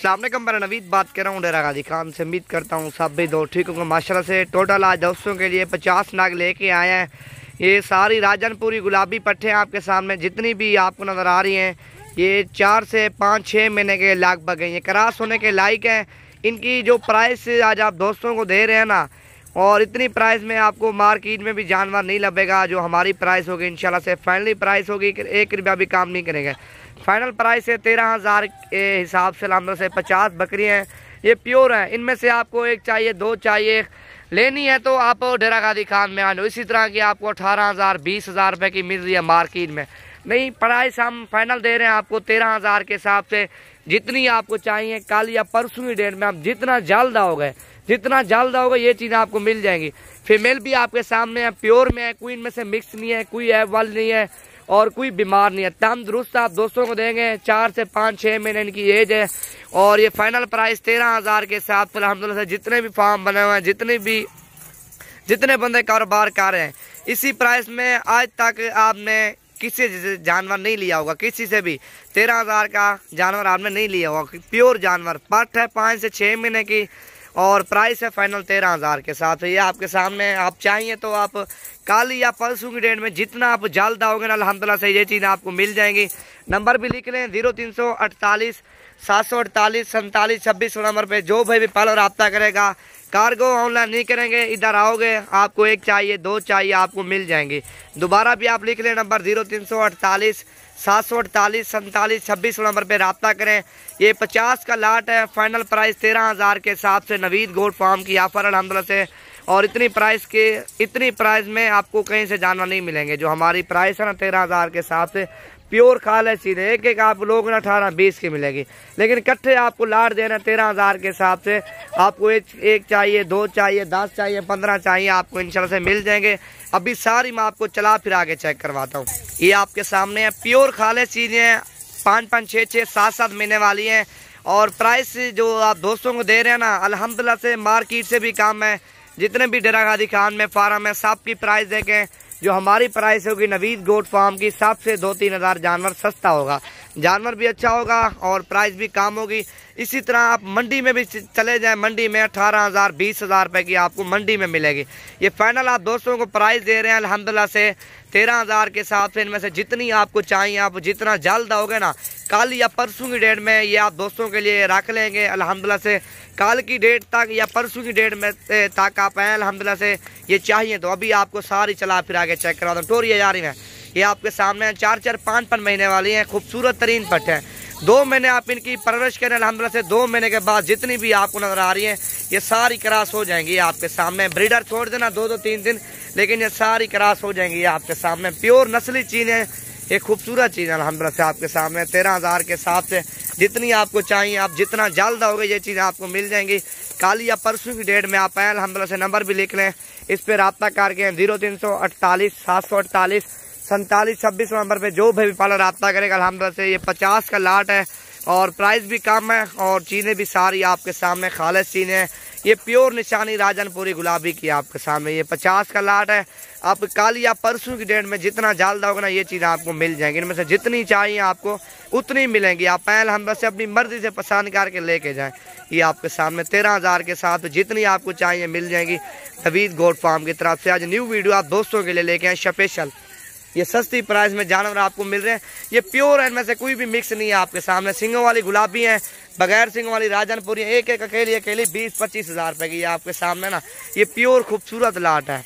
सलामकम मैं नवीद बात कर रहा हूँ डेरा गाजी खान से उम्मीद करता हूँ सब भी दो ठीक होंगे माशा से टोटल आज दोस्तों के लिए पचास नाग लेके आए हैं ये सारी राजनपुरी गुलाबी पट्टे आपके सामने जितनी भी आपको नज़र आ रही हैं ये चार से पाँच छः महीने के लगभग हैं ये क्रास होने के लायक हैं इनकी जो प्राइस आज आप दोस्तों को दे रहे हैं ना और इतनी प्राइस में आपको मार्केट में भी जानवर नहीं लगेगा जो हमारी प्राइस होगी इंशाल्लाह से फाइनली प्राइस होगी एक रुपया भी काम नहीं करेंगे फाइनल प्राइस है तेरह हज़ार के हिसाब से लामदो से पचास बकरियाँ हैं ये प्योर हैं इनमें से आपको एक चाहिए दो चाहिए लेनी है तो आप डेरा गादी खान में आ इसी तरह की आपको अठारह हज़ार बीस हज़ार रुपये की मिल रही है मार्केट में नहीं प्राइस हम फाइनल दे रहे हैं आपको तेरह हज़ार के हिसाब से जितनी आपको चाहिए कल या परसों की डेट में आप जितना जल्द आओगे जितना जल्द आओगे ये चीज़ आपको मिल जाएंगी फीमेल भी आपके सामने है प्योर में है कोई इनमें से मिक्स नहीं है कोई एप वाल नहीं है और कोई बीमार नहीं है तंदुरुस्त आप दोस्तों को देंगे चार से पाँच छः महीने इनकी एज है और ये फाइनल प्राइस तेरह हज़ार के साथ फिर अलहमदिल्ला से जितने भी फार्म बने हुए हैं जितने भी जितने बंदे कारोबार कर रहे हैं इसी प्राइस में आज तक आपने किसी से जानवर नहीं लिया होगा किसी से भी तेरह हज़ार का जानवर आपने नहीं लिया होगा प्योर जानवर पट है पाँच से छः महीने की और प्राइस है फाइनल तेरह हज़ार के साथ तो ये आपके सामने आप चाहिए तो आप कल या परसों की डेट में जितना आप जल्द आओगे ना अलहमदिल्ला से ये चीज़ आपको मिल जाएंगी नंबर भी लिख लें जीरो तीन सौ अड़तालीस सात सौ अड़तालीस सैंतालीस छब्बीस सौ नंबर पर जो भाई भी पल और रबता करेगा कार्गो ऑनलाइन नहीं करेंगे इधर आओगे आपको एक चाहिए दो चाहिए आपको मिल जाएंगे दोबारा भी आप लिख लें नंबर जीरो तीन सौ अड़तालीस सात सौ अड़तालीस सैंतालीस छब्बीस नंबर पर रबता करें ये पचास का लाट है फाइनल प्राइस तेरह हज़ार के हिसाब से नवीद गोल्ड फार्म की ऑफ़र अलहमदिल्ला से और इतनी प्राइस के इतनी प्राइस में आपको कहीं से जाना नहीं मिलेंगे जो हमारी प्राइस है ना तेरह हज़ार के हिसाब से प्योर खाल है सीधे एक एक आप लोग ना अठारह बीस की मिलेगी लेकिन इकट्ठे आपको लाट देना तेरह हज़ार के हिसाब से आपको एक एक चाहिए दो चाहिए दस चाहिए पंद्रह चाहिए आपको इन से मिल जाएंगे अभी सारी मैं आपको चला फिर आगे चेक करवाता हूँ ये आपके सामने है प्योर खाले चीज़ें हैं पाँच पाँच छः छः सात सात महीने वाली हैं और प्राइस जो आप दोस्तों को दे रहे हैं ना अलहमदिल्ला से मार्केट से भी काम है जितने भी डेरा गाजी खान में फार्म है सब की प्राइस देखें जो हमारी प्राइस होगी नवीद गोट फार्म की सबसे दो तीन हज़ार जानवर सस्ता होगा जानवर भी अच्छा होगा और प्राइस भी कम होगी इसी तरह आप मंडी में भी चले जाएं मंडी में अठारह हज़ार बीस हज़ार रुपये की आपको मंडी में मिलेगी ये फाइनल आप दोस्तों को प्राइस दे रहे हैं अलहमदिल्ला से तेरह हज़ार के हिसाब से इनमें से जितनी आपको चाहिए आप जितना जल्द आओगे ना कल या परसों की डेट में ये आप दोस्तों के लिए रख लेंगे अलहमदिल्ला से कल की डेट तक या परसों की डेट में तक आप आएँ अलहमदिल्ला से ये चाहिए तो अभी आपको सारी चला फिर आगे चेक करा दूँ टोरी यारी में ये आपके सामने चार चार पाँच पाँच महीने वाली हैं खूबसूरत तरीन पट हैं दो महीने आप इनकी परवरिश करें अलहमदिल्ला से दो महीने के बाद जितनी भी आपको नज़र आ रही हैं ये सारी क्रास हो जाएंगी आपके सामने ब्रीडर छोड़ देना दो दो तीन दिन लेकिन ये सारी क्रास हो जाएंगी आपके सामने प्योर नस्ली चीज़ है ये खूबसूरत चीज़ है अलहमदिल्ला से आपके सामने तेरह हज़ार के हिसाब से जितनी आपको चाहिए आप जितना जल्द आओगे ये चीज़ें आपको मिल जाएंगी कल या परसों की डेट में आप आए अलहमदिल्ला से नंबर भी लिख लें इस पर रबता करके जीरो तीन सौ अड़तालीस सात सौ अड़तालीस सैतालीस छब्बीस नंबर पे जो भी पार्लर रबता करेगा अलहमदा से ये पचास का लाट है और प्राइस भी कम है और चीने भी सारी आपके सामने खालस चीने हैं ये प्योर निशानी राजनपुरी गुलाबी की आपके सामने ये पचास का लाट है आप कल या परसों की डेट में जितना जल्दा होगा ना ये चीज़ आपको मिल जाएंगी इनमें से जितनी चाहिए आपको उतनी मिलेंगी आप पहल हम से अपनी मर्जी से पसंद करके लेके जाएं ये आपके सामने तेरह हज़ार के साथ जितनी आपको चाहिए मिल जाएंगी तवीद गोड फार्म की तरफ से आज न्यू वीडियो आप दोस्तों के लिए लेके आए स्पेशल ये सस्ती प्राइस में जानवर आपको मिल रहे हैं ये प्योर है इनमें से कोई भी मिक्स नहीं है आपके सामने सिंगों वाली गुलाबी हैं बगैर सिंगों वाली राजनपुरी एक एक अकेली अकेली बीस पच्चीस हज़ार रुपये की आपके सामने ना ये प्योर खूबसूरत लाट है